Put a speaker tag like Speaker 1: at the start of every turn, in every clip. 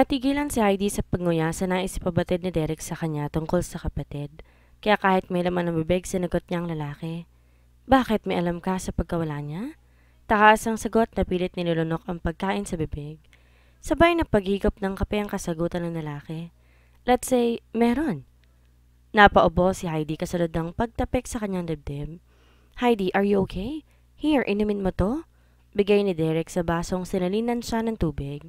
Speaker 1: Natigilan si Heidi sa pagnguya sa nais ipabatid ni Derek sa kanya tungkol sa kapatid. Kaya kahit may laman ng bibig, sinagot niya ang lalaki. Bakit may alam ka sa pagkawala niya? Taas ang sagot na pilit nilulunok ang pagkain sa bibig. Sabay na paghigop ng kape ang kasagutan ng lalaki. Let's say, meron. Napaubo si Heidi kasunod ng pagtapik sa kanyang dibdib. Heidi, are you okay? Here, inumin mo to? Bigay ni Derek sa basong sinalinan siya ng tubig.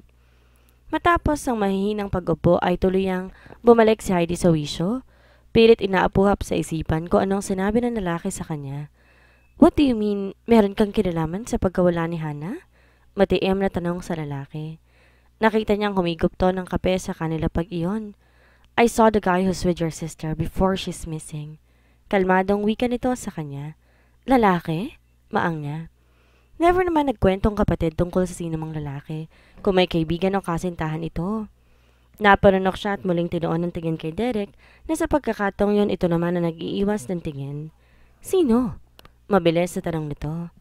Speaker 1: Matapos ang mahihinang pagupo ay tuluyang bumalik si Heidi sa wisyo. Pilit inaapuhap sa isipan ko anong sinabi ng lalaki sa kanya. What do you mean, meron kang kinalaman sa pagkawala ni Hana? Matiim na tanong sa lalaki. Nakita niyang humigupto ng kape sa kanila pag iyon. I saw the guy who's with your sister before she's missing. Kalmadong wika nito sa kanya. Lalaki? Maang niya. Never naman nagkwento ang kapatid tungkol sa sinumang lalaki, kung may kaibigan o kasintahan ito. Napanunok siya at muling tinoon ng tingin kay Derek na sa pagkakatong yon ito naman na nag-iiwas ng tingin. Sino? Mabilis sa tanong nito.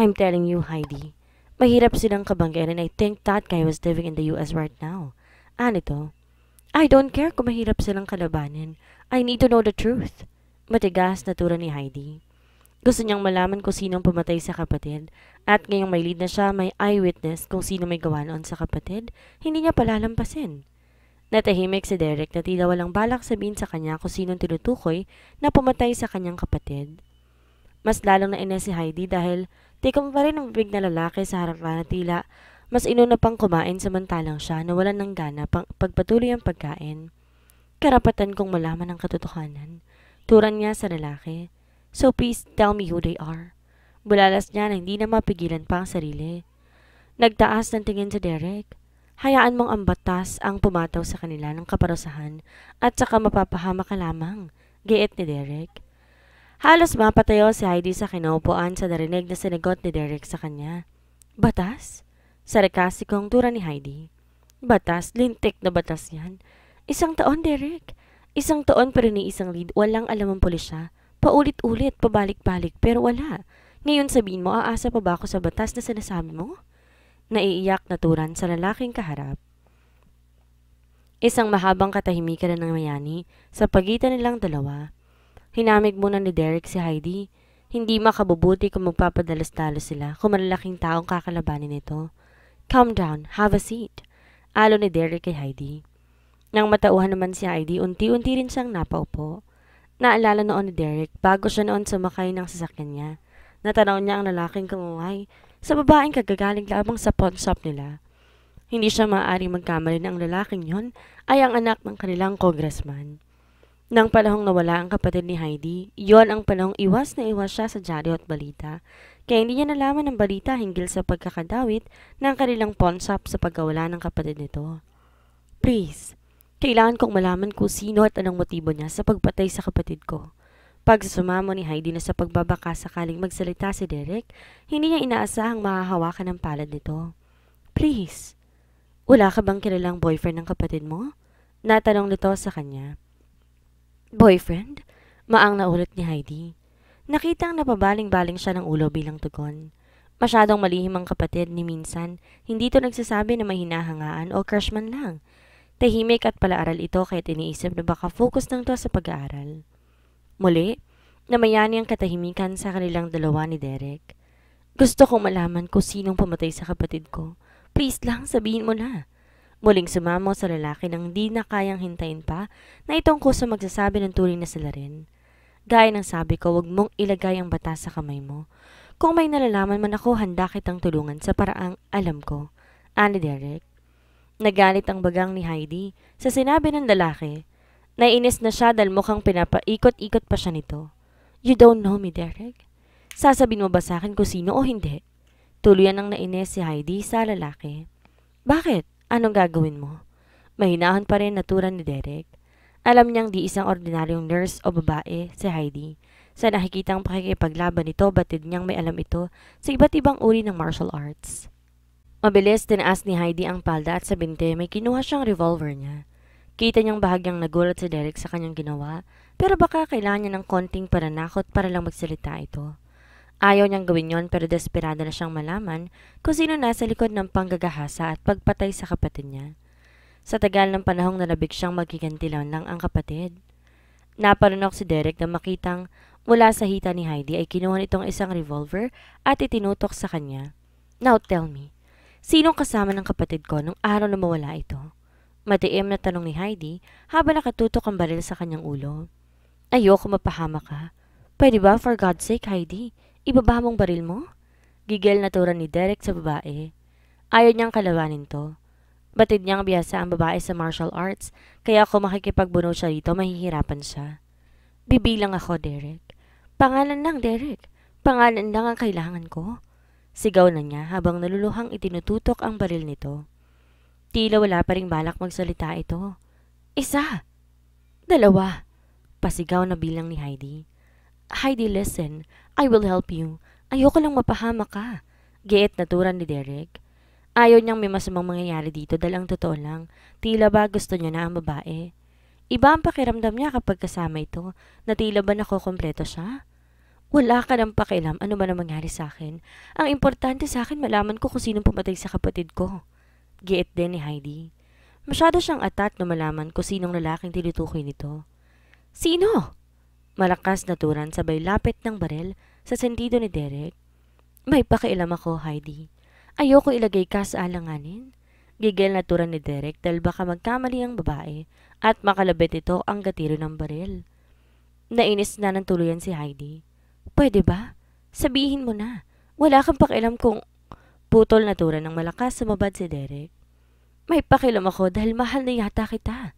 Speaker 1: I'm telling you, Heidi. Mahirap silang kabanggan and I think that guy was living in the US right now. Ano ito? I don't care kung mahirap silang kalabanin. I need to know the truth. Matigas na tura ni Heidi. Gusto niyang malaman kung sinong pumatay sa kapatid. At ngayong may lead na siya, may eyewitness kung sino may gawa noon sa kapatid, hindi niya palalampasin. Natahimik si Derek na tila walang balak sabihin sa kanya kung sinong tinutukoy na pumatay sa kanyang kapatid. Mas lalong naines si Heidi dahil tikom pa rin ang bibig na lalaki sa harapan na tila mas inuna pang kumain samantalang siya na wala ng gana pang pagpatuloy ang pagkain. Karapatan kong malaman ang katotohanan. Turan niya sa lalaki. So please tell me who they are. Bulalas niya na hindi na mapigilan pa ang sarili. Nagtaas ng tingin sa si Derek. Hayaan mong ang batas ang pumataw sa kanila ng kaparusahan at saka mapapahama ka lamang, giit ni Derek. Halos mapatayo si Heidi sa kinaupuan sa narinig na sinagot ni Derek sa kanya. Batas? Sarkasikong tura ni Heidi. Batas? Lintik na batas yan. Isang taon, Derek. Isang taon pero ni isang lead, walang alam ang siya. Paulit-ulit, pabalik-balik, pero wala. Ngayon sabihin mo, aasa pa ba ako sa batas na sinasabi mo? Naiiyak na turan sa lalaking kaharap. Isang mahabang katahimikan na nangyayani sa pagitan nilang dalawa. Hinamig muna ni Derek si Heidi. Hindi makabubuti kung magpapadalos-dalos sila kung malalaking taong kakalabanin nito. Calm down, have a seat. Alo ni Derek kay Heidi. Nang matauhan naman si Heidi, unti-unti rin siyang napaupo. Naalala noon ni Derek bago siya noon sumakay ng sasakyan niya. Natanaw niya ang lalaking kumuhay sa babaeng kagagaling lamang sa pawn shop nila. Hindi siya maaari magkamali na ang lalaking yon ay ang anak ng kanilang congressman. Nang panahong nawala ang kapatid ni Heidi, yon ang panahong iwas na iwas siya sa dyaryo at balita. Kaya hindi niya nalaman ng balita hinggil sa pagkakadawit ng kanilang pawn shop sa pagkawala ng kapatid nito. Please, kailangan kong malaman kung sino at anong motibo niya sa pagpatay sa kapatid ko. Pag sumamo ni Heidi na sa pagbabaka sakaling magsalita si Derek, hindi niya inaasahang mahahawakan ng palad nito. Please, wala ka bang kilalang boyfriend ng kapatid mo? Natanong nito sa kanya. Boyfriend? Maang naulit ni Heidi. Nakitang napabaling-baling siya ng ulo bilang tugon. Masyadong malihim ang kapatid ni minsan, hindi to nagsasabi na may hinahangaan o crush man lang – Tahimik at palaaral ito kaya tiniisip na baka focus lang to sa pag-aaral. Muli, namayani ang katahimikan sa kanilang dalawa ni Derek. Gusto kong malaman kung sinong pumatay sa kapatid ko. Please lang, sabihin mo na. Muling sumamo sa lalaki nang di na kayang hintayin pa na itong kusa magsasabi ng tuloy na sila rin. Gaya ng sabi ko, wag mong ilagay ang bata sa kamay mo. Kung may nalalaman man ako, handa kitang tulungan sa paraang alam ko. Ani Derek. Nagalit ang bagang ni Heidi sa sinabi ng lalaki. Nainis na siya dahil mukhang pinapaikot-ikot pa siya nito. You don't know me, Derek? Sasabihin mo ba sa akin kung sino o hindi? Tuluyan ang nainis si Heidi sa lalaki. Bakit? Anong gagawin mo? Mahinahan pa rin natura ni Derek. Alam niyang di isang ordinaryong nurse o babae si Heidi. Sa nakikitang pakikipaglaban nito, batid niyang may alam ito sa iba't ibang uri ng martial arts. Mabilis tinaas ni Heidi ang palda at sa binte may kinuha siyang revolver niya. Kita niyang bahagyang nagulat si Derek sa kanyang ginawa, pero baka kailangan niya ng konting pananakot para lang magsalita ito. Ayaw niyang gawin yon pero desperado na siyang malaman kung sino nasa likod ng panggagahasa at pagpatay sa kapatid niya. Sa tagal ng panahong nalabig siyang magigantilan lang ang kapatid. Naparunok si Derek na makitang mula sa hita ni Heidi ay kinuha nitong isang revolver at itinutok sa kanya. Now tell me, Sinong kasama ng kapatid ko nung araw na mawala ito? Matiim na tanong ni Heidi habang nakatutok ang baril sa kanyang ulo. Ayoko mapahama ka. Pwede ba, for God's sake, Heidi, ibaba mong baril mo? Gigil na tura ni Derek sa babae. Ayaw niyang kalawanin to. Batid niyang biyasa ang babae sa martial arts, kaya kung makikipagbuno siya dito, mahihirapan siya. Bibilang ako, Derek. Pangalan lang, Derek. Pangalan lang ang kailangan ko. Sigaw na niya habang naluluhang itinututok ang baril nito. Tila wala pa ring balak magsalita ito. Isa! Dalawa! Pasigaw na bilang ni Heidi. Heidi, listen. I will help you. Ayoko lang mapahama ka. Geet naturan ni Derek. Ayaw niyang may masamang mangyayari dito dahil ang totoo lang, tila ba gusto niya na ang babae. Iba ang pakiramdam niya kapag kasama ito, na tila ba nakokompleto siya? Wala ka ng pakialam ano ba ang mangyari sa akin. Ang importante sa akin malaman ko kung sinong pumatay sa kapatid ko. Giit din ni Heidi. Masyado siyang atat na malaman kung sinong lalaking tinutukoy nito. Sino? Malakas na turan sabay lapit ng barel sa sentido ni Derek. May pakialam ako, Heidi. Ayoko ilagay ka sa alanganin. Gigil na turan ni Derek dahil baka magkamali ang babae at makalabit ito ang gatiro ng barel. Nainis na ng tuluyan si Heidi. Pwede ba? Sabihin mo na. Wala kang pakialam kung... Putol na tura ng malakas sumabad si Derek. May pakialam ako dahil mahal na yata kita.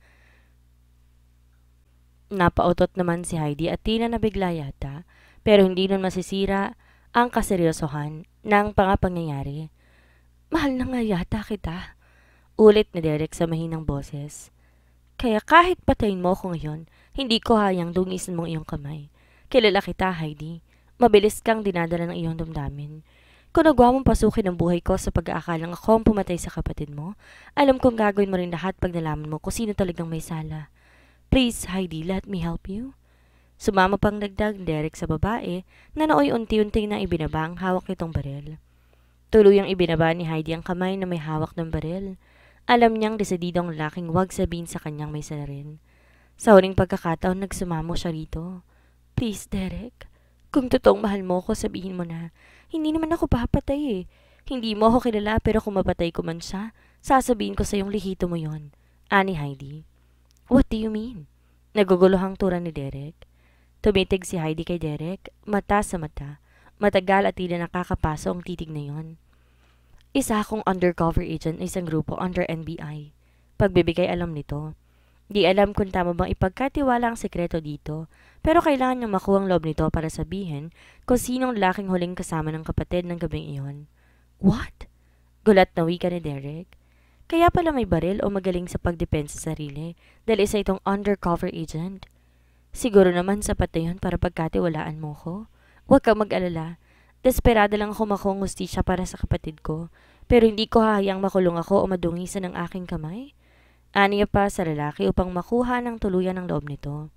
Speaker 1: Napautot naman si Heidi at tila nabigla yata pero hindi nun masisira ang kaseryosohan ng pangapangyayari. Mahal na nga yata kita. Ulit ni Derek sa mahinang boses. Kaya kahit patayin mo ako ngayon, hindi ko hayang dungisan mong iyong kamay. Kilala kita, Heidi mabilis kang dinadala ng iyong damdamin. Kung nagawa mong pasukin ang buhay ko sa pag-aakalang ako ang pumatay sa kapatid mo, alam kong gagawin mo rin lahat pag nalaman mo kung sino talagang may sala. Please, Heidi, let me help you. Sumama pang dagdag Derek sa babae na naoy unti-unting na ibinaba ang hawak nitong baril. Tuluyang ibinaba ni Heidi ang kamay na may hawak ng baril. Alam niyang desididong laking wag sabihin sa kanyang may sala rin. Sa huling pagkakataon, nagsumamo siya rito. Please, Derek. Kung totoong mahal mo ko, sabihin mo na, hindi naman ako papatay eh. Hindi mo ako kilala pero kung mapatay ko man siya, sasabihin ko sa yung lihito mo yon. Ani Heidi. What do you mean? Naguguluhang tura ni Derek. Tumitig si Heidi kay Derek, mata sa mata. Matagal at tila nakakapaso ang titig na yon. Isa akong undercover agent ng isang grupo under NBI. Pagbibigay alam nito. Di alam kung tama bang ipagkatiwala ang sekreto dito, pero kailangan niyang makuha ang loob nito para sabihin kung sinong laking huling kasama ng kapatid ng gabing iyon. What? Gulat na wika ni Derek. Kaya pala may baril o magaling sa pagdepensa sa sarili dahil isa itong undercover agent. Siguro naman sapat na yun para pagkatiwalaan mo ko. Huwag kang mag-alala. Desperada lang ako makuha ng hustisya para sa kapatid ko, pero hindi ko hahayang makulong ako o madungisan ng aking kamay. Aniya pa sa lalaki upang makuha ng tuluyan ng loob nito.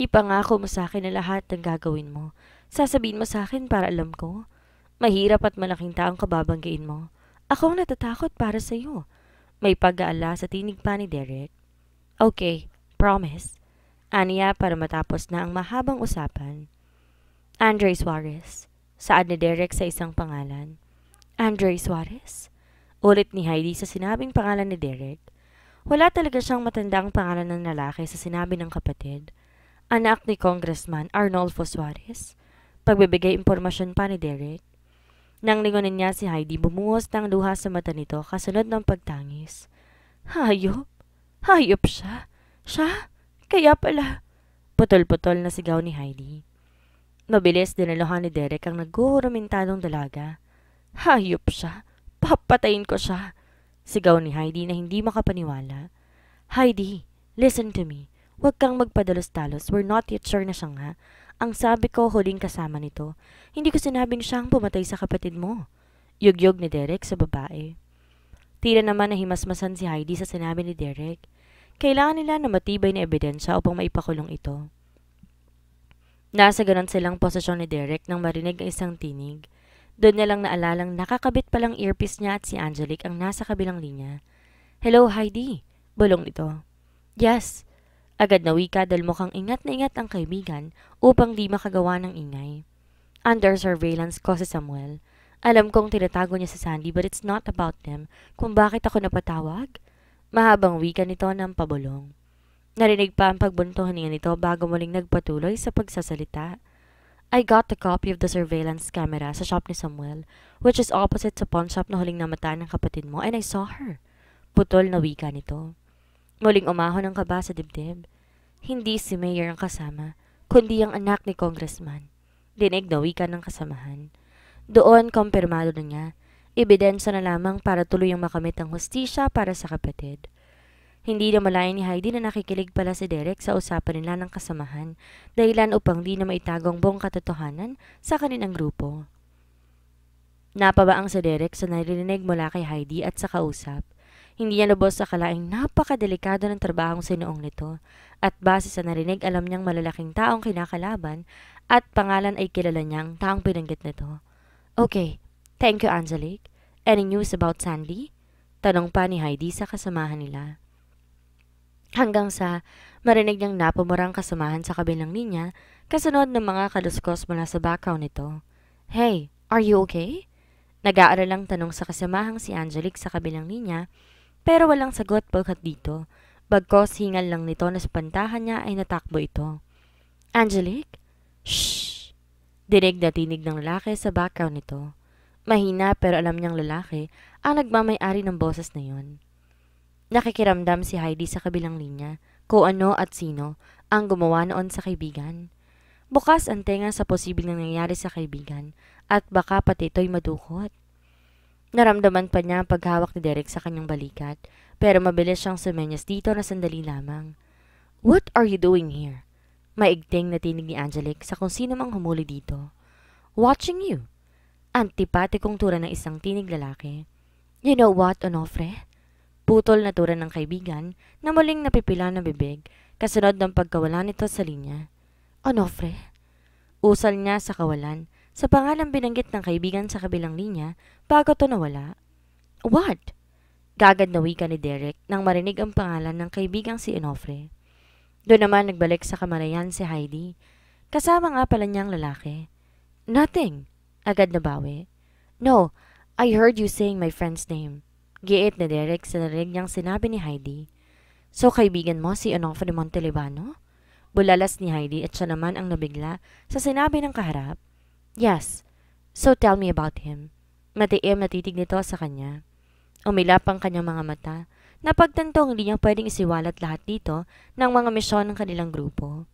Speaker 1: Ipangako mo sa akin na lahat ng gagawin mo. Sasabihin mo sa akin para alam ko. Mahirap at malaking taong kababanggain mo. Ako ang natatakot para sa iyo. May pag-aala sa tinig pa ni Derek. Okay, promise. Aniya para matapos na ang mahabang usapan. Andre Suarez. Saad ni Derek sa isang pangalan. Andre Suarez? Ulit ni Heidi sa sinabing pangalan ni Derek. Wala talaga siyang matandang pangalan ng lalaki sa sinabi ng kapatid anak ni Congressman Arnolfo Suarez, pagbibigay impormasyon pa ni Derek. Nang lingunin niya si Heidi, bumuhos ng luha sa mata nito kasunod ng pagtangis. Hayop? Hayop siya? Siya? Kaya pala? Putol-putol na sigaw ni Heidi. Mabilis dinaluhan ni Derek ang naghuhurumintadong dalaga. Hayop siya? Papatayin ko siya! Sigaw ni Heidi na hindi makapaniwala. Heidi, listen to me. Huwag kang magpadalos-talos, we're not yet sure na siya nga. Ang sabi ko, huling kasama nito. Hindi ko sinabing siya ang pumatay sa kapatid mo. Yugyog ni Derek sa babae. Tila naman na himasmasan si Heidi sa sinabi ni Derek. Kailangan nila na matibay na ebidensya upang maipakulong ito. Nasa ganon silang posisyon ni Derek nang marinig ang isang tinig. Doon niya lang naalalang nakakabit palang earpiece niya at si Angelic ang nasa kabilang linya. Hello, Heidi. Bulong nito. Yes, Agad na wika dahil mukhang ingat na ingat ang kaibigan upang di makagawa ng ingay. Under surveillance ko si Samuel. Alam kong tinatago niya si Sandy but it's not about them kung bakit ako napatawag. Mahabang wika nito ng pabulong. Narinig pa ang pagbuntuhan niya nito bago muling nagpatuloy sa pagsasalita. I got a copy of the surveillance camera sa shop ni Samuel, which is opposite sa pawn shop na huling namata ng kapatid mo, and I saw her. Putol na wika nito. Muling umahon ang kaba sa dibdib. Hindi si Mayor ang kasama, kundi ang anak ni Congressman. Dinig na wika ng kasamahan. Doon, kompirmado na niya. Ebidensya na lamang para tuloy ang makamit ang hustisya para sa kapatid. Hindi na malayan ni Heidi na nakikilig pala si Derek sa usapan nila ng kasamahan dahilan upang di na maitago ang buong katotohanan sa kanilang grupo. Napabaang si Derek sa naririnig mula kay Heidi at sa kausap. Hindi niya lubos sa kalaing napakadelikado ng trabahong sinuong nito at base sa narinig alam niyang malalaking taong kinakalaban at pangalan ay kilala niyang taong pinanggit nito. Okay, thank you Angelique. Any news about Sandy? Tanong pa ni Heidi sa kasamahan nila. Hanggang sa marinig niyang napumurang kasamahan sa kabilang linya kasunod ng mga kaluskos mula sa background nito. Hey, are you okay? Nag-aaral lang tanong sa kasamahang si Angelique sa kabilang linya pero walang sagot pagkat dito. Bagkos hingal lang nito na spantahan niya ay natakbo ito. Angelique? Shh! Dinig na tinig ng lalaki sa background nito. Mahina pero alam niyang lalaki ang nagmamayari ng boses na yon. Nakikiramdam si Heidi sa kabilang linya kung ano at sino ang gumawa noon sa kaibigan. Bukas ang tenga sa posibleng nangyayari sa kaibigan at baka pati ito'y madukot. Naramdaman pa niya ang paghawak ni Derek sa kanyang balikat, pero mabilis siyang sumenyas dito na sandali lamang. What are you doing here? Maigting na tinig ni Angelic sa kung sino mang humuli dito. Watching you. Antipatikong tura ng isang tinig lalaki. You know what, Onofre? Putol na tura ng kaibigan na muling napipila ng bibig kasunod ng pagkawala nito sa linya. Onofre? Usal niya sa kawalan sa pangalang binanggit ng kaibigan sa kabilang linya Bago to nawala. What? Gagad na wika ni Derek nang marinig ang pangalan ng kaibigang si Enofre. Doon naman nagbalik sa kamarayan si Heidi. Kasama nga pala niyang lalaki. Nothing. Agad na bawi. No, I heard you saying my friend's name. Giit na Derek sa narinig niyang sinabi ni Heidi. So kaibigan mo si Onofre Montelibano? Bulalas ni Heidi at siya naman ang nabigla sa sinabi ng kaharap. Yes. So tell me about him. Matiim eh, na titig nito sa kanya. Umilap ang kanyang mga mata. na Napagtantong hindi niya pwedeng isiwalat lahat dito ng mga misyon ng kanilang grupo.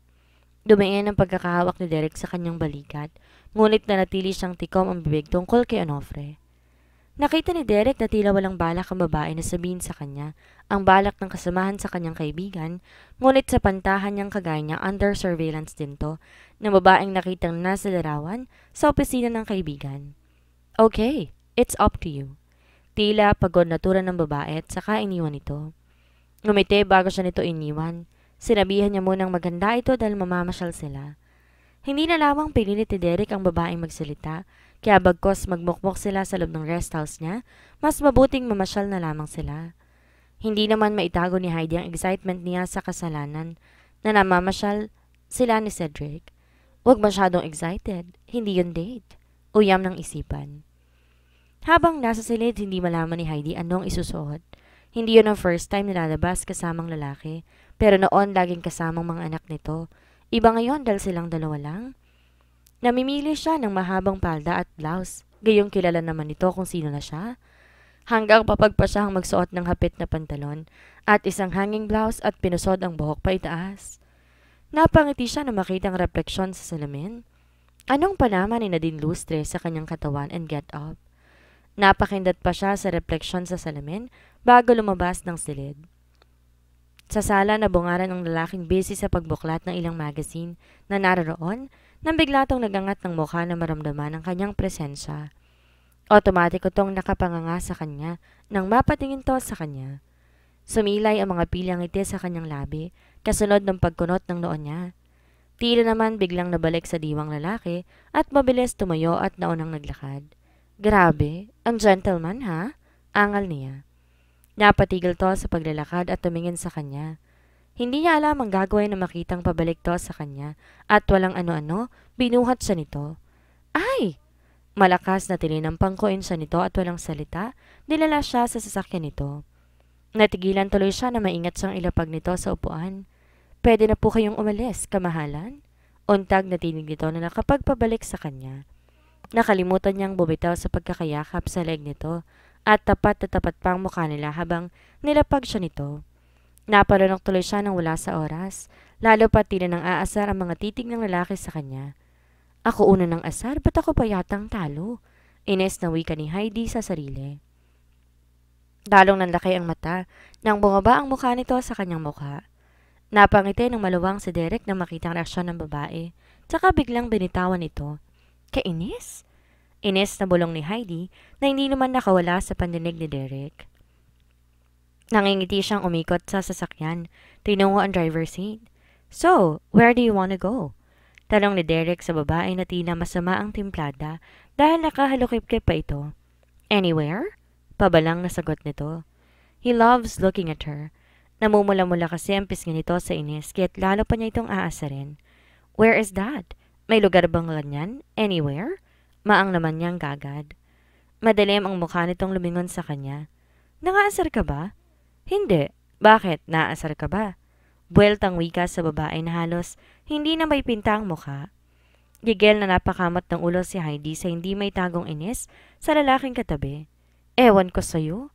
Speaker 1: Dumain ang pagkakahawak ni Derek sa kanyang balikat, ngunit na natili siyang tikom ang bibig tungkol kay Onofre. Nakita ni Derek na tila walang balak ang babae na sabihin sa kanya ang balak ng kasamahan sa kanyang kaibigan, ngunit sa pantahan niyang kagaya niya under surveillance din to ng babaeng nakitang nasa larawan sa opisina ng kaibigan. Okay, it's up to you. Tila pagod na tura ng babae at saka iniwan ito. Ngumiti bago siya nito iniwan. Sinabihan niya munang maganda ito dahil mamamasyal sila. Hindi na lamang pinilit ni Derek ang babaeng magsalita, kaya bagkos magmukmok sila sa loob ng rest house niya, mas mabuting mamasyal na lamang sila. Hindi naman maitago ni Heidi ang excitement niya sa kasalanan na namamasyal sila ni Cedric. Huwag masyadong excited, hindi yun date. Uyam ng isipan. Habang nasa silid, hindi malaman ni Heidi anong isusuot. Hindi yun ang first time nilalabas kasamang lalaki, pero noon laging kasamang mga anak nito. Iba ngayon dahil silang dalawa lang. Namimili siya ng mahabang palda at blouse, gayong kilala naman nito kung sino na siya. Hanggang papagpa siya ang magsuot ng hapit na pantalon at isang hanging blouse at pinusod ang buhok pa itaas. Napangiti siya na makita ang refleksyon sa salamin. Anong panama ni Nadine Lustre sa kanyang katawan and get up? Napakindat pa siya sa refleksyon sa salamin bago lumabas ng silid. Sa sala, nabungaran ang lalaking busy sa pagbuklat ng ilang magazine na naroroon nang bigla tong nagangat ng mukha na maramdaman ang kanyang presensya. Otomatiko tong nakapanganga sa kanya nang mapatingin to sa kanya. Sumilay ang mga pilyang ngiti sa kanyang labi kasunod ng pagkunot ng noon niya. Tila naman biglang nabalik sa diwang lalaki at mabilis tumayo at naunang naglakad. Grabe, ang gentleman ha? Angal niya. Napatigil to sa paglalakad at tumingin sa kanya. Hindi niya alam ang gagawin na makitang pabalik to sa kanya at walang ano-ano, binuhat siya nito. Ay! Malakas na tilinang koin siya nito at walang salita, nilala siya sa sasakyan nito. Natigilan tuloy siya na maingat siyang ilapag nito sa upuan. Pwede na po kayong umalis, kamahalan? Untag na tinig nito na nakapagpabalik sa kanya. Nakalimutan niyang bumitaw sa pagkakayakap sa leg nito at tapat na tapat pang mukha nila habang nilapag siya nito. Napalunok tuloy siya nang wala sa oras, lalo pa tila nang aasar ang mga titig ng lalaki sa kanya. Ako una ng asar, ba't ako pa yatang talo? Ines na wika ni Heidi sa sarili. Dalong nanlaki ang mata nang bumaba ang mukha nito sa kanyang mukha. Napangiti ng maluwang si Derek nang makita ang reaksyon ng babae, tsaka biglang binitawan ito. Kainis? Inis na bulong ni Heidi na hindi naman nakawala sa pandinig ni Derek. Nangingiti siyang umikot sa sasakyan. Tinungo ang driver's seat. So, where do you want to go? Tanong ni Derek sa babae na tina masama ang timplada dahil nakahalukip-kip pa ito. Anywhere? Pabalang na sagot nito. He loves looking at her. Namumula-mula kasi ang pisngi nito sa inis kaya't lalo pa niya itong aasarin. Where is that? May lugar bang ganyan? Anywhere? Maang naman niyang gagad. Madalim ang mukha nitong lumingon sa kanya. Nangaasar ka ba? Hindi. Bakit? Naasar ka ba? Buweltang wika sa babae na halos hindi na may pinta ang mukha. Gigel na napakamot ng ulo si Heidi sa hindi may tagong inis sa lalaking katabi. Ewan ko sa'yo.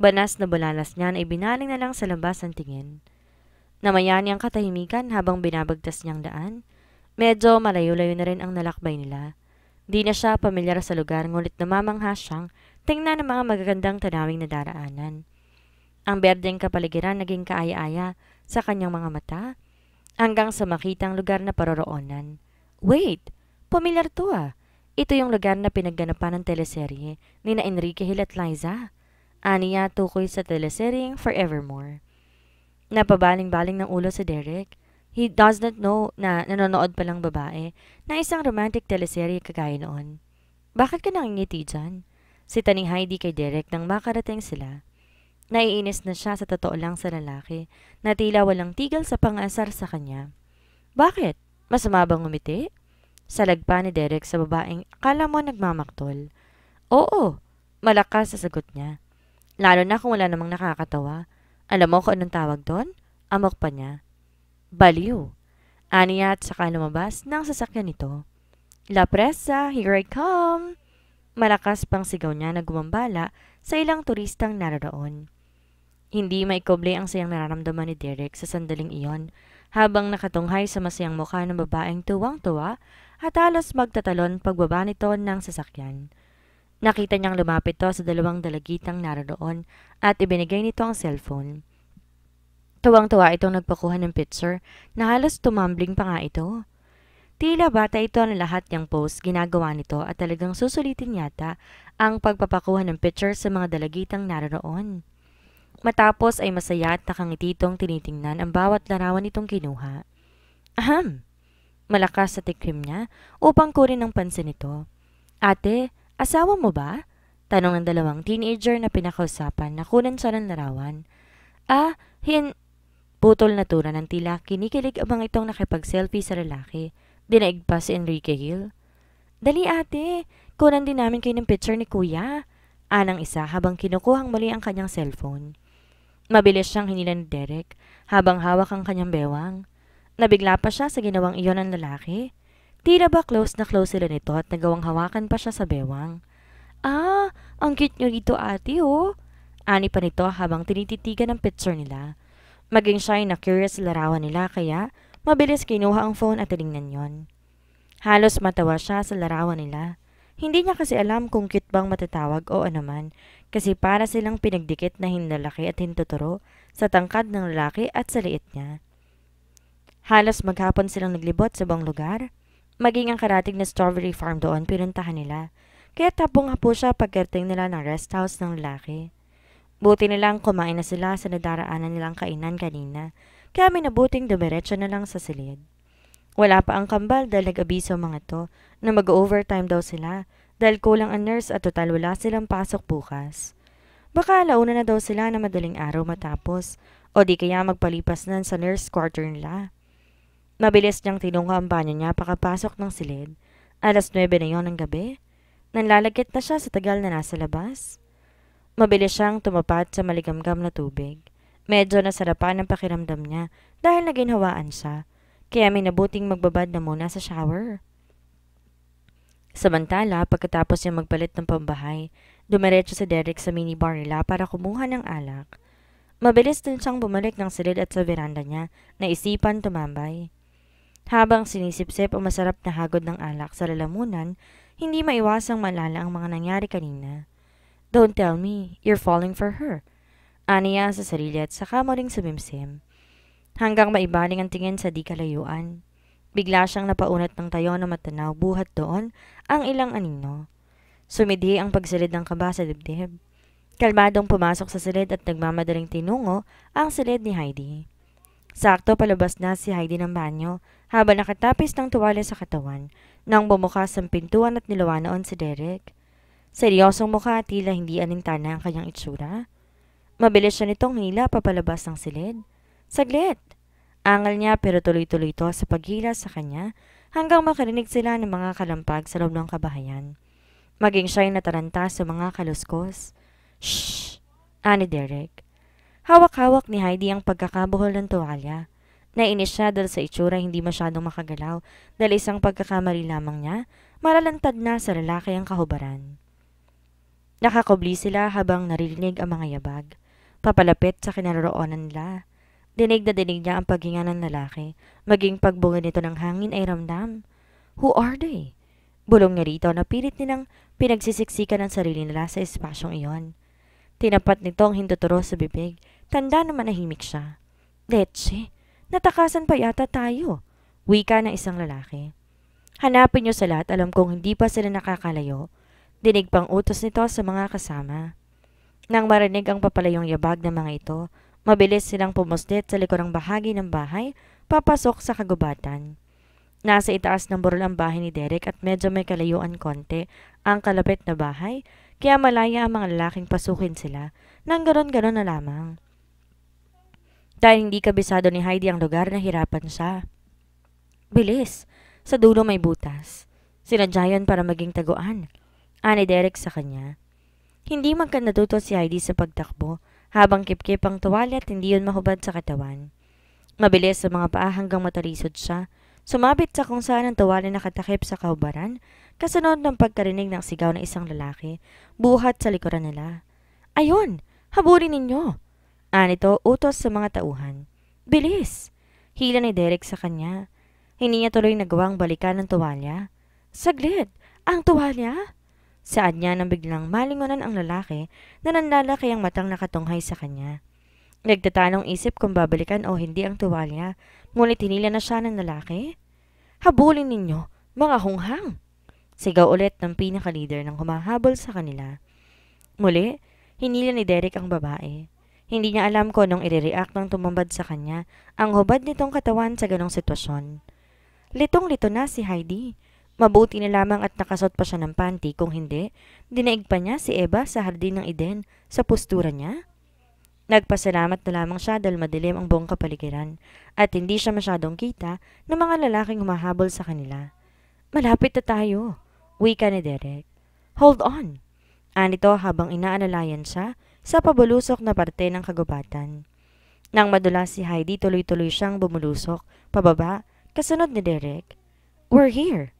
Speaker 1: Banas na bulalas niyan ay binaling na lang sa labas ang tingin. Namayani ang katahimikan habang binabagtas niyang daan. Medyo malayo-layo na rin ang nalakbay nila. Di na siya pamilyar sa lugar ngulit namamangha siyang tingnan ng mga magagandang tanawing daraanan. Ang berdeng kapaligiran naging kaaya-aya sa kanyang mga mata hanggang sa makitang lugar na paroroonan. Wait! Pamilyar to ah! Ito yung lugar na pinagganapan ng teleserye ni na Enrique Hill at Liza. Aniya tukoy sa teleseryeng Forevermore. Napabaling-baling ng ulo si Derek He does not know na nanonood palang babae na isang romantic teleserye kagaya noon. Bakit ka nangingiti dyan? Sita ni Heidi kay Derek nang makarating sila. Naiinis na siya sa totoo lang sa lalaki na tila walang tigal sa pangasar sa kanya. Bakit? Masama bang umiti? Salagpa ni Derek sa babaeng akala mo nagmamaktol. Oo, malakas sa sagot niya. Lalo na kung wala namang nakakatawa. Alam mo kung anong tawag doon? Amok pa niya. Baliw! Aniya at saka lumabas ng sasakyan nito. La presa, here I come! Malakas pang sigaw niya na gumambala sa ilang turistang naroroon. Hindi maikubli ang sayang nararamdaman ni Derek sa sandaling iyon habang nakatunghay sa masayang mukha ng babaeng tuwang-tuwa at halos magtatalon pagbaba nito ng sasakyan. Nakita niyang lumapit to sa dalawang dalagitang naroroon at ibinigay nito ang cellphone. Tuwang-tuwa itong nagpakuha ng picture na halos tumambling pa nga ito. Tila bata ito ang lahat niyang post ginagawa nito at talagang susulitin yata ang pagpapakuha ng picture sa mga dalagitang naroon. Matapos ay masaya at nakangiti itong tinitingnan ang bawat larawan nitong kinuha. Aham! Malakas sa tikrim niya upang kurin ang pansin nito. Ate, asawa mo ba? Tanong ng dalawang teenager na pinakausapan na kunan siya ng larawan. Ah, hin Putol na tura ng tila, kinikilig abang itong nakipag-selfie sa lalaki. Dinaig si Enrique Hill. Dali ate, kunan din namin kayo ng picture ni kuya. Anang isa habang kinukuhang muli ang kanyang cellphone. Mabilis siyang hinila ni Derek habang hawak ang kanyang bewang. Nabigla pa siya sa ginawang iyon ng lalaki. Tira ba close na close sila nito at nagawang hawakan pa siya sa bewang. Ah, ang cute nyo dito ate oh. Ani pa nito habang tinititigan ang picture nila. Maging shy na curious larawan nila kaya mabilis kinuha ang phone at tinignan yon. Halos matawa siya sa larawan nila. Hindi niya kasi alam kung cute bang matatawag o anuman kasi para silang pinagdikit na hinlalaki at hintuturo sa tangkad ng lalaki at sa liit niya. Halos maghapon silang naglibot sa bang lugar. Maging ang karating na strawberry farm doon pinuntahan nila. Kaya tapong hapo siya pagkarting nila ng rest house ng lalaki. Buti na lang kumain na sila sa nadaraanan nilang kainan kanina, kaya minabuting dumiretso na lang sa silid. Wala pa ang kambal dahil nag-abiso mga to na mag-overtime daw sila dahil kulang ang nurse at total wala silang pasok bukas. Baka launa na daw sila na madaling araw matapos o di kaya magpalipas nan sa nurse quarter nila. Mabilis niyang tinungha ang banyo niya pakapasok ng silid. Alas 9 na yon ng gabi. Nanlalagkit na siya sa tagal na nasa labas. Mabilis siyang tumapat sa maligamgam na tubig. Medyo nasarapan ang pakiramdam niya dahil naginhawaan siya, kaya may nabuting magbabad na muna sa shower. Samantala, pagkatapos niya magpalit ng pambahay, dumiretso si Derek sa minibar nila para kumuha ng alak. Mabilis din siyang bumalik ng silid at sa veranda niya, na naisipan tumambay. Habang sinisipsip ang masarap na hagod ng alak sa lalamunan, hindi maiwasang malala ang mga nangyari kanina. Don't tell me, you're falling for her. Aniya sa sarili at saka muling sumimsim. Hanggang maibaling ang tingin sa di kalayuan. Bigla siyang napaunat ng tayo na matanaw buhat doon ang ilang anino. Sumidhi ang pagsalid ng kaba sa dibdib. Kalmadong pumasok sa silid at nagmamadaling tinungo ang silid ni Heidi. Sakto palabas na si Heidi ng banyo habang nakatapis ng tuwalya sa katawan nang bumukas ang pintuan at nilawa noon si Derek. Seryosong mukha at tila hindi anintana ang kanyang itsura. Mabilis siya nitong hila papalabas ng silid. Saglit! Angal niya pero tuloy-tuloy ito sa paghila sa kanya hanggang makarinig sila ng mga kalampag sa loob ng kabahayan. Maging siya ay nataranta sa mga kaluskos. Shh! Ani Derek. Hawak-hawak ni Heidi ang pagkakabuhol ng tuwalya. Nainis siya dahil sa itsura hindi masyadong makagalaw dahil isang pagkakamali lamang niya, malalantad na sa lalaki ang kahubaran. Nakakubli sila habang naririnig ang mga yabag. Papalapit sa kinaroroonan nila. Dinig na dinig niya ang paghinga ng lalaki. Maging pagbunga nito ng hangin ay ramdam. Who are they? Bulong niya rito na pilit nilang pinagsisiksikan ang sarili nila sa espasyong iyon. Tinapat nito ang hinduturo sa bibig. Tanda na manahimik siya. Leche, natakasan pa yata tayo. Wika ng isang lalaki. Hanapin niyo sa lahat, alam kong hindi pa sila nakakalayo Dinig pang utos nito sa mga kasama. Nang marinig ang papalayong yabag ng mga ito, mabilis silang pumuslit sa likurang bahagi ng bahay, papasok sa kagubatan. Nasa itaas ng burol ang bahay ni Derek at medyo may kalayuan konti ang kalapit na bahay, kaya malaya ang mga lalaking pasukin sila, nang ganon-ganon na lamang. Dahil hindi kabisado ni Heidi ang lugar, na hirapan siya. Bilis! Sa dulo may butas. Sinadya yun para maging taguan. Ani Derek sa kanya. Hindi magka natuto si Heidi sa pagtakbo habang kipkip ang tuwalya at hindi yun mahubad sa katawan. Mabilis sa mga paa hanggang matalisod siya, sumabit sa kung saan ang tuwalya nakatakip sa kaubaran, kasunod ng pagkarinig ng sigaw ng isang lalaki, buhat sa likuran nila. Ayon! Habulin ninyo! Anito, utos sa mga tauhan. Bilis! Hila ni Derek sa kanya. Hindi niya tuloy nagawang balikan ng tuwalya. Saglit! Ang tuwalya? Saan niya nang biglang malingonan ang lalaki na nanlalaki ang matang nakatunghay sa kanya. Nagtatanong isip kung babalikan o hindi ang tuwalya, ngunit hinila na siya ng lalaki. Habulin ninyo, mga hunghang! Sigaw ulit ng pinaka-leader ng humahabol sa kanila. Muli, hinila ni Derek ang babae. Hindi niya alam ko nung ire-react ng tumambad sa kanya ang hubad nitong katawan sa ganong sitwasyon. Litong-lito na si Heidi Mabuti na lamang at nakasot pa siya ng panty kung hindi, dinaig pa niya si Eva sa hardin ng Eden sa postura niya. Nagpasalamat na lamang siya dahil madilim ang buong kapaligiran at hindi siya masyadong kita ng mga lalaking humahabol sa kanila. Malapit na tayo, wika ni Derek. Hold on! Anito habang inaalalayan siya sa pabulusok na parte ng kagubatan. Nang madula si Heidi, tuloy-tuloy siyang bumulusok, pababa, kasunod ni Derek. We're here!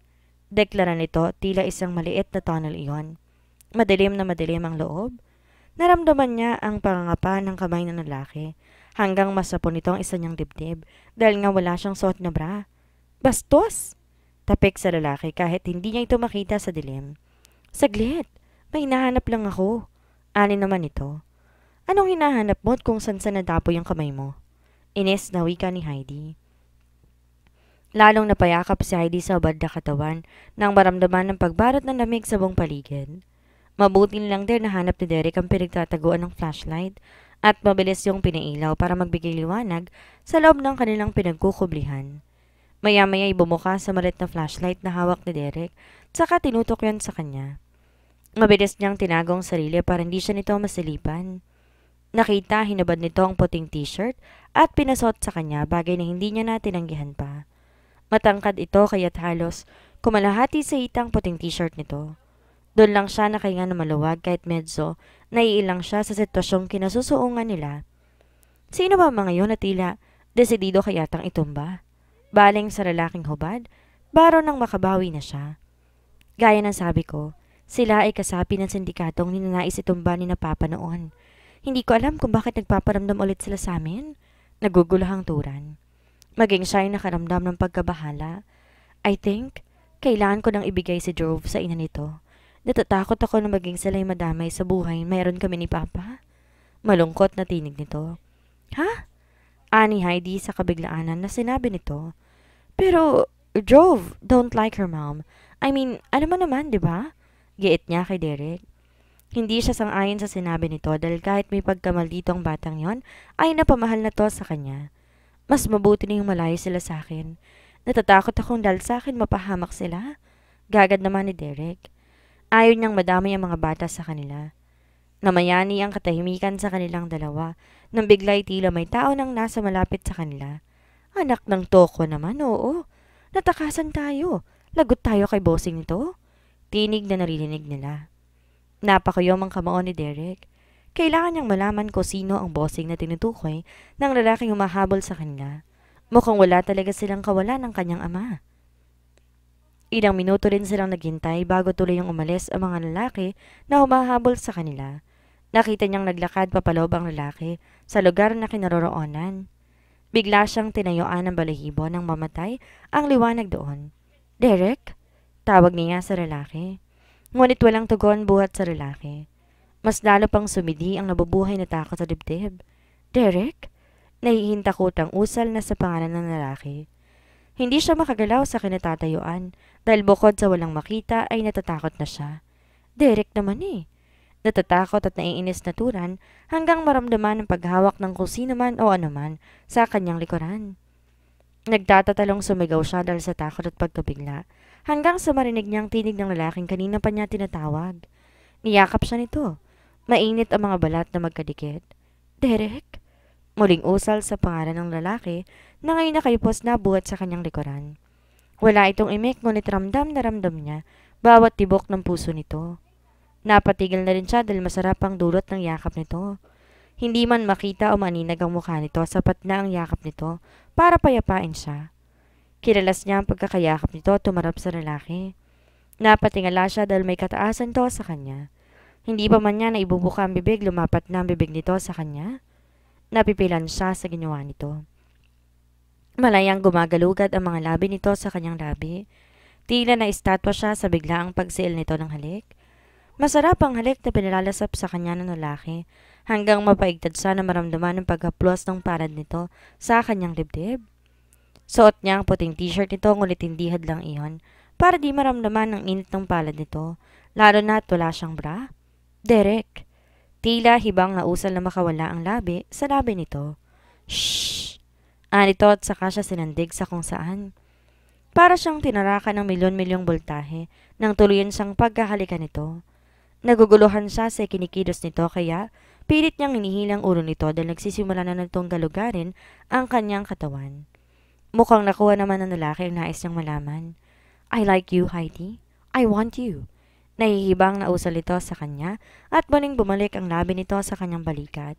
Speaker 1: Deklara nito, tila isang maliit na tunnel iyon. Madilim na madilim ang loob. Naramdaman niya ang pangangapa ng kamay ng lalaki hanggang masapon ito ang isa niyang dibdib dahil nga wala siyang suot na bra. Bastos! Tapik sa lalaki kahit hindi niya ito makita sa dilim. Saglit, may hinahanap lang ako. Ani naman ito. Anong hinahanap mo kung saan sa nadapo yung kamay mo? Ines na wika ni Heidi. Lalong napayakap si Heidi sa ubad na katawan nang maramdaman ng pagbarat ng lamig sa buong paligid. Mabuti lang din nahanap ni Derek ang pinagtataguan ng flashlight at mabilis yung pinailaw para magbigay liwanag sa loob ng kanilang pinagkukublihan. Maya-maya ay bumuka sa malit na flashlight na hawak ni Derek, saka tinutok yan sa kanya. Mabilis niyang tinagong sarili para hindi siya nito masilipan. Nakita hinabad nito ang puting t-shirt at pinasot sa kanya bagay na hindi niya natinanggihan pa. Matangkad ito kaya't halos kumalahati sa itang puting t-shirt nito. Doon lang siya nakahinga na maluwag kahit medyo naiilang siya sa sitwasyong kinasusuungan nila. Sino ba mga yun na tila desidido kayatang itumba? Baling sa lalaking hubad, baro nang makabawi na siya. Gaya ng sabi ko, sila ay kasapi ng sindikatong ninanais itumba ni Napapa noon. Hindi ko alam kung bakit nagpaparamdam ulit sila sa amin. Nagugulahang turan. Maging siya'y nakaramdam ng pagkabahala. I think, kailangan ko nang ibigay si Jove sa ina nito. Natatakot ako na maging sila'y madamay sa buhay mayroon kami ni Papa. Malungkot na tinig nito. Ha? Ani Heidi sa kabiglaanan na sinabi nito. Pero, Jove, don't like her mom. I mean, alam mo naman, di ba? Giit niya kay Derek. Hindi siya sangayon sa sinabi nito dahil kahit may pagkamalditong batang yon, ay napamahal na to sa kanya. Mas mabuti na yung malayo sila sa akin. Natatakot akong dahil sa akin mapahamak sila. Gagad naman ni Derek. Ayaw niyang madami ang mga bata sa kanila. Namayani ang katahimikan sa kanilang dalawa nang bigla'y tila may tao nang nasa malapit sa kanila. Anak ng toko naman, oo. Natakasan tayo. Lagot tayo kay bossing nito. Tinig na narinig nila. Napakayom ang kamao ni Derek. Kailangan niyang malaman ko sino ang bossing na tinutukoy ng lalaking humahabol sa kanya. Mukhang wala talaga silang kawalan ng kanyang ama. Ilang minuto rin silang naghintay bago tuloy yung umalis ang mga lalaki na humahabol sa kanila. Nakita niyang naglakad papaloob ang lalaki sa lugar na kinaroroonan. Bigla siyang tinayuan ng balahibo nang mamatay ang liwanag doon. Derek? Tawag niya sa lalaki. Ngunit walang tugon buhat sa lalaki. Mas lalo pang sumidi ang nabubuhay na takot sa dibdib. Derek? Naihintakot ang usal na sa pangalan ng lalaki. Hindi siya makagalaw sa kinatatayuan dahil bukod sa walang makita ay natatakot na siya. Derek naman eh. Natatakot at naiinis na turan hanggang maramdaman ang paghawak ng kusino man o anuman sa kanyang likuran. Nagtatatalong sumigaw siya dahil sa takot at pagkabigla hanggang sa marinig niyang tinig ng lalaking kanina pa niya tinatawag. Niyakap siya nito Mainit ang mga balat na magkadikit. Derek? Muling usal sa pangalan ng lalaki na ngayon nakaipos na buhat sa kanyang likuran. Wala itong imik ngunit ramdam na ramdam niya bawat tibok ng puso nito. Napatigil na rin siya dahil masarap ang dulot ng yakap nito. Hindi man makita o maninag ang mukha nito, sapat na ang yakap nito para payapain siya. Kilalas niya ang pagkakayakap nito tumarap sa lalaki. Napatingala siya dahil may kataasan to sa kanya. Hindi pa man niya naibubuka ang bibig, lumapat na ang bibig nito sa kanya. Napipilan siya sa ginawa nito. Malayang gumagalugad ang mga labi nito sa kanyang labi. Tila na estatwa siya sa biglaang pagsiil nito ng halik. Masarap ang halik na pinalalasap sa kanya ng lalaki hanggang mapaigtad siya na maramdaman ang paghaplos ng parad nito sa kanyang dibdib. Suot niya ang puting t-shirt nito ngunit hindi hadlang iyon para di maramdaman ang init ng palad nito, lalo na't wala siyang bra. Derek. Tila hibang nausal na makawala ang labi sa labi nito. Shh! Anito at saka siya sinandig sa kung saan. Para siyang tinarakan ng milyon-milyong boltahe nang tuluyan siyang pagkahalika nito. Naguguluhan siya sa kinikilos nito kaya pilit niyang hinihilang ulo nito dahil nagsisimula na nitong galugarin ang kanyang katawan. Mukhang nakuha naman ng lalaki ang nais niyang malaman. I like you, Heidi. I want you. Nahihibang nausal ito sa kanya at baling bumalik ang labi nito sa kanyang balikat.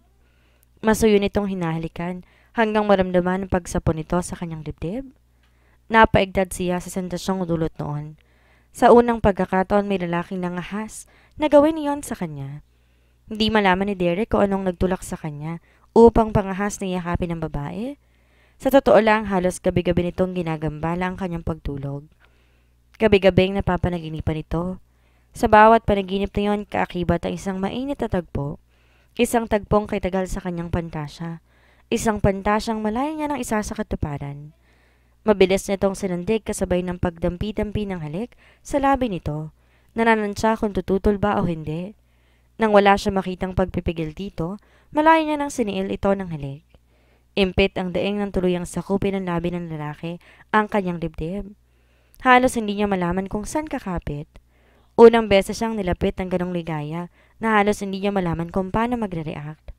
Speaker 1: Masuyo nitong hinahalikan hanggang maramdaman ang pagsapon nito sa kanyang dibdib. Napaigdad siya sa sensasyong dulot noon. Sa unang pagkakataon may lalaking nangahas na gawin iyon sa kanya. Hindi malaman ni Derek kung anong nagtulak sa kanya upang pangahas na yakapin ng babae? Sa totoo lang, halos gabi-gabi nitong ginagambala ang kanyang pagtulog. Gabi-gabing napapanaginipan ito sa bawat panaginip na yon, kaakibat ang isang mainit na tagpo. Isang tagpong kay tagal sa kanyang pantasya. Isang pantasyang malayo niya ng isa sa katuparan. Mabilis nitong sinandig kasabay ng pagdampi-dampi ng halik sa labi nito. Nananansya kung tututol ba o hindi. Nang wala siya makitang pagpipigil dito, malayo niya ng siniil ito ng halik. Impit ang daing ng tuluyang sakupin ng labi ng lalaki ang kanyang dibdib. Halos hindi niya malaman kung saan kakapit. Unang beses siyang nilapit ng ganong ligaya na halos hindi niya malaman kung paano magre-react.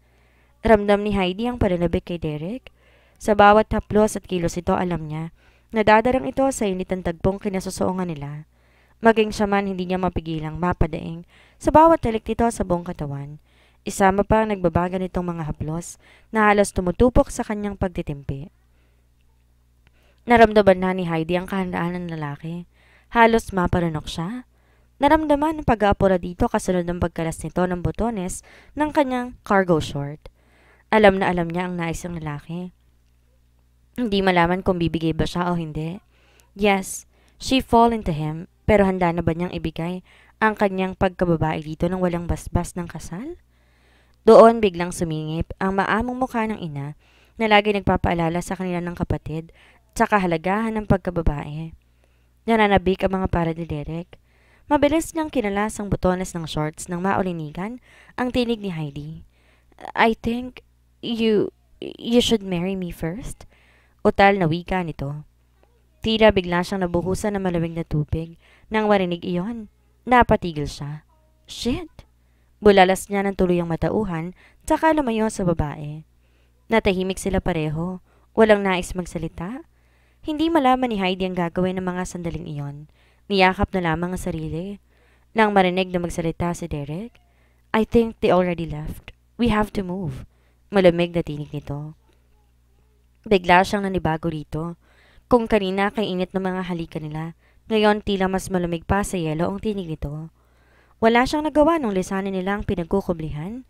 Speaker 1: Ramdam ni Heidi ang palalabik kay Derek. Sa bawat haplos at kilos ito alam niya, nadadarang ito sa init ng tagpong kinasusuongan nila. Maging siya man hindi niya mapigilang mapadaing sa bawat talik nito sa buong katawan. Isama pa ang nagbabaga nitong mga haplos na halos tumutupok sa kanyang pagtitimpi. Naramdaman na ni Heidi ang kahandaan ng lalaki. Halos maparunok siya. Naramdaman ang pag-aapura dito kasunod ng pagkalas nito ng botones ng kanyang cargo short. Alam na alam niya ang nais ng lalaki. Hindi malaman kung bibigay ba siya o hindi. Yes, she fall into him, pero handa na ba niyang ibigay ang kanyang pagkababae dito ng walang basbas ng kasal? Doon biglang sumingip ang maamong mukha ng ina na lagi nagpapaalala sa kanila ng kapatid sa kahalagahan ng pagkababae. Nananabik ang mga paradiderek Mabilis niyang kinalas ang butones ng shorts nang maulinigan ang tinig ni Heidi. I think you, you should marry me first? Utal na wika nito. Tila bigla siyang nabuhusan ng malamig na tubig nang marinig iyon. Napatigil siya. Shit! Bulalas niya ng tuloy ang matauhan, tsaka lumayo sa babae. Natahimik sila pareho. Walang nais magsalita. Hindi malaman ni Heidi ang gagawin ng mga sandaling iyon. Niyakap na lamang ang sarili. Nang marinig na magsalita si Derek, I think they already left. We have to move. Malamig na tinig nito. Bigla siyang nanibago rito. Kung kanina kainit ng mga halika nila, ngayon tila mas malamig pa sa yelo ang tinig nito. Wala siyang nagawa nung lisanin nilang pinagkukublihan.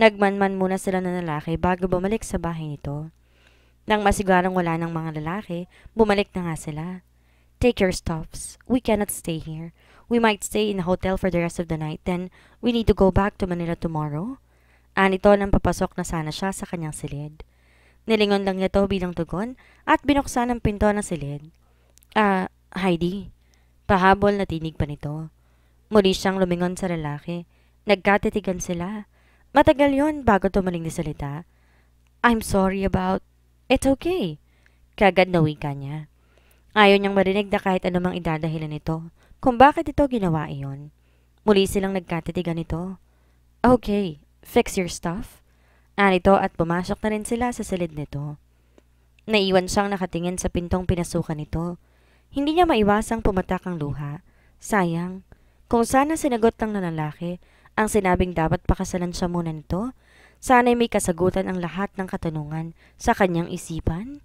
Speaker 1: Nagmanman muna sila ng lalaki bago bumalik sa bahay nito. Nang masiguarang wala ng mga lalaki, bumalik na nga sila. Take your stuffs. We cannot stay here. We might stay in the hotel for the rest of the night. Then, we need to go back to Manila tomorrow. ito nang papasok na sana siya sa kanyang silid. Nilingon lang niya to bilang tugon at binuksan ang pinto ng silid. Ah, uh, Heidi. Pahabol na tinig pa nito. Muli siyang lumingon sa lalaki. Nagkatitigan sila. Matagal yon bago tumaling ni salita. I'm sorry about... It's okay. Kagad na wika niya. Ayaw niyang marinig na kahit anumang idadahilan nito kung bakit ito ginawa iyon. Muli silang nagkatitigan nito. Okay, fix your stuff. Anito at pumasok na rin sila sa silid nito. Naiwan siyang nakatingin sa pintong pinasukan nito. Hindi niya maiwasang pumatak ang luha. Sayang, kung sana sinagot ng nanalaki ang sinabing dapat pakasalan siya muna nito, sana'y may kasagutan ang lahat ng katanungan sa kanyang isipan.